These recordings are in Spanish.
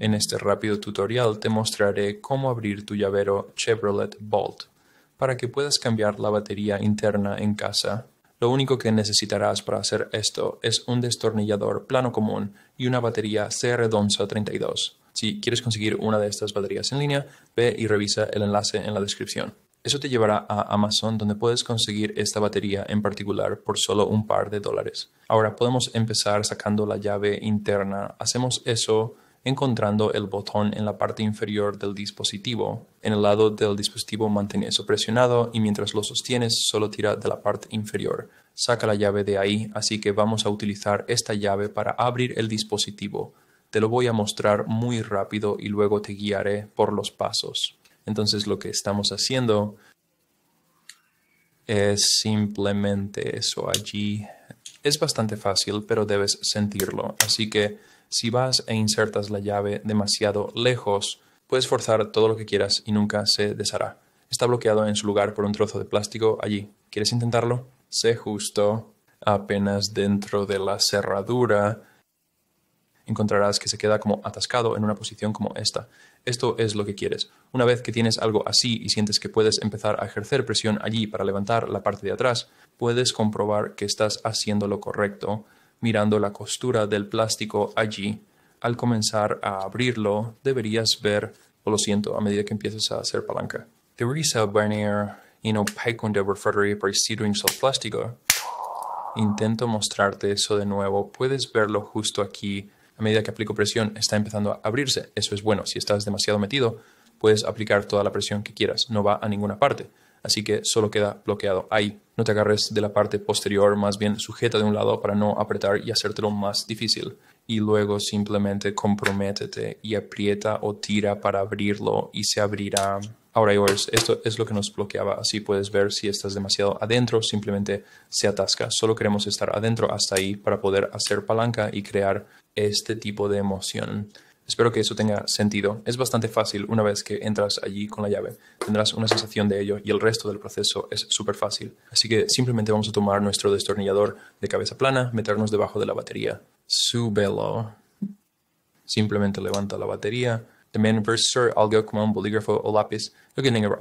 En este rápido tutorial te mostraré cómo abrir tu llavero Chevrolet Bolt para que puedas cambiar la batería interna en casa. Lo único que necesitarás para hacer esto es un destornillador plano común y una batería cr 1132 Si quieres conseguir una de estas baterías en línea, ve y revisa el enlace en la descripción. Eso te llevará a Amazon donde puedes conseguir esta batería en particular por solo un par de dólares. Ahora podemos empezar sacando la llave interna. Hacemos eso encontrando el botón en la parte inferior del dispositivo. En el lado del dispositivo mantén eso presionado y mientras lo sostienes solo tira de la parte inferior. Saca la llave de ahí, así que vamos a utilizar esta llave para abrir el dispositivo. Te lo voy a mostrar muy rápido y luego te guiaré por los pasos. Entonces lo que estamos haciendo es simplemente eso allí. Es bastante fácil, pero debes sentirlo. Así que si vas e insertas la llave demasiado lejos, puedes forzar todo lo que quieras y nunca se deshará. Está bloqueado en su lugar por un trozo de plástico allí. ¿Quieres intentarlo? Sé justo. Apenas dentro de la cerradura encontrarás que se queda como atascado en una posición como esta. Esto es lo que quieres. Una vez que tienes algo así y sientes que puedes empezar a ejercer presión allí para levantar la parte de atrás, puedes comprobar que estás haciendo lo correcto Mirando la costura del plástico allí, al comenzar a abrirlo, deberías ver, o lo siento, a medida que empiezas a hacer palanca. in plástico. Intento mostrarte eso de nuevo. Puedes verlo justo aquí. A medida que aplico presión, está empezando a abrirse. Eso es bueno. Si estás demasiado metido, puedes aplicar toda la presión que quieras. No va a ninguna parte. Así que solo queda bloqueado ahí. No te agarres de la parte posterior, más bien sujeta de un lado para no apretar y hacértelo más difícil. Y luego simplemente comprométete y aprieta o tira para abrirlo y se abrirá. Ahora, esto es lo que nos bloqueaba. Así puedes ver si estás demasiado adentro, simplemente se atasca. Solo queremos estar adentro hasta ahí para poder hacer palanca y crear este tipo de emoción. Espero que eso tenga sentido. Es bastante fácil una vez que entras allí con la llave. Tendrás una sensación de ello y el resto del proceso es súper fácil. Así que simplemente vamos a tomar nuestro destornillador de cabeza plana, meternos debajo de la batería. Súbelo. Simplemente levanta la batería. También algo como un bolígrafo o lápiz, lo que tenga de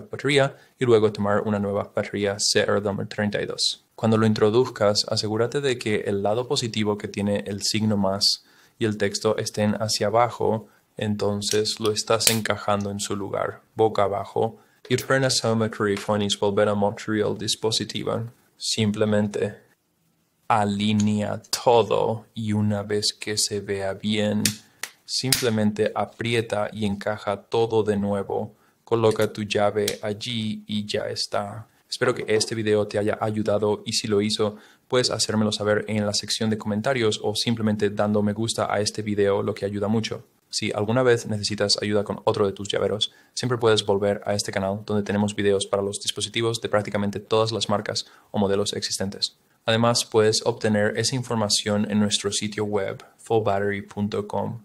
batería y luego tomar una nueva batería CR32. Cuando lo introduzcas, asegúrate de que el lado positivo que tiene el signo más y el texto estén hacia abajo, entonces lo estás encajando en su lugar, boca abajo. Ir Symmetry volver a Montreal dispositiva. Simplemente alinea todo y una vez que se vea bien, simplemente aprieta y encaja todo de nuevo. Coloca tu llave allí y ya está. Espero que este video te haya ayudado y si lo hizo, puedes hacérmelo saber en la sección de comentarios o simplemente dando me gusta a este video, lo que ayuda mucho. Si alguna vez necesitas ayuda con otro de tus llaveros, siempre puedes volver a este canal donde tenemos videos para los dispositivos de prácticamente todas las marcas o modelos existentes. Además, puedes obtener esa información en nuestro sitio web, fullbattery.com